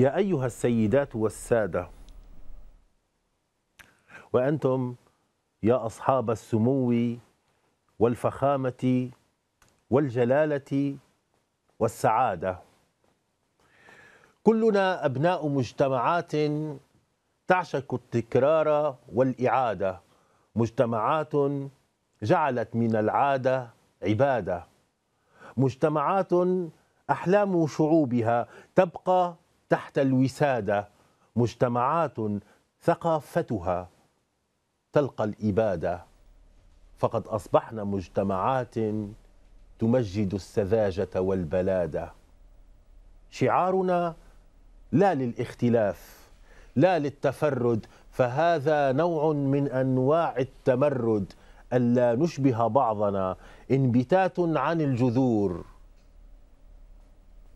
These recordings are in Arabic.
يا أيها السيدات والسادة وأنتم يا أصحاب السمو والفخامة والجلالة والسعادة كلنا أبناء مجتمعات تعشق التكرار والإعادة مجتمعات جعلت من العادة عبادة مجتمعات أحلام شعوبها تبقى تحت الوساده مجتمعات ثقافتها تلقى الاباده فقد اصبحنا مجتمعات تمجد السذاجه والبلاده شعارنا لا للاختلاف لا للتفرد فهذا نوع من انواع التمرد الا نشبه بعضنا انبتات عن الجذور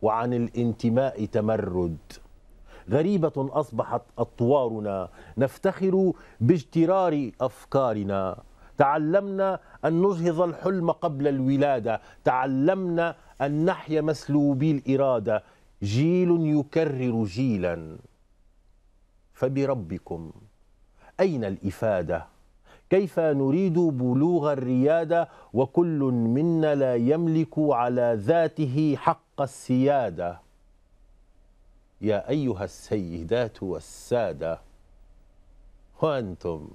وعن الانتماء تمرد غريبة أصبحت أطوارنا نفتخر باجترار أفكارنا تعلمنا أن نجهض الحلم قبل الولادة تعلمنا أن نحيا مسلوبي الإرادة جيل يكرر جيلا فبربكم أين الإفادة؟ كيف نريد بلوغ الريادة وكل منا لا يملك على ذاته حق السيادة يا أيها السيدات والسادة وأنتم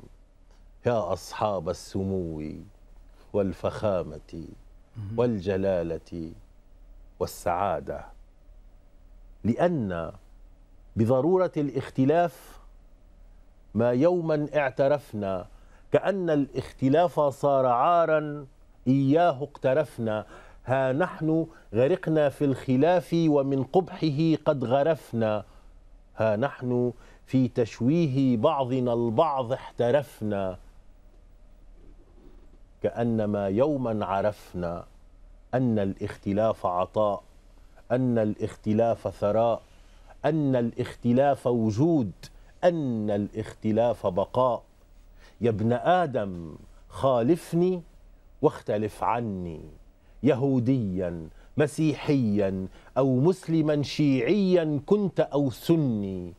يا أصحاب السمو والفخامة والجلالة والسعادة لأن بضرورة الاختلاف ما يوما اعترفنا كأن الاختلاف صار عارا إياه اقترفنا ها نحن غرقنا في الخلاف ومن قبحه قد غرفنا ها نحن في تشويه بعضنا البعض احترفنا كانما يوما عرفنا ان الاختلاف عطاء ان الاختلاف ثراء ان الاختلاف وجود ان الاختلاف بقاء يا ابن ادم خالفني واختلف عني يهوديا مسيحيا او مسلما شيعيا كنت او سني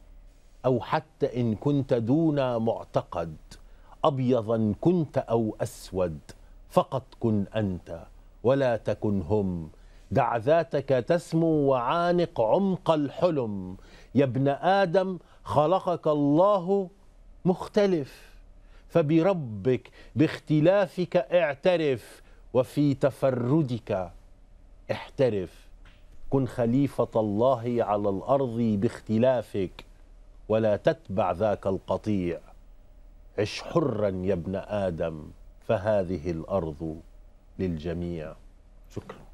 او حتى ان كنت دون معتقد ابيضا كنت او اسود فقط كن انت ولا تكن هم دع ذاتك تسمو وعانق عمق الحلم يا ابن ادم خلقك الله مختلف فبربك باختلافك اعترف وفي تفردك احترف كن خليفة الله على الأرض باختلافك ولا تتبع ذاك القطيع عش حرا يا ابن آدم فهذه الأرض للجميع شكرا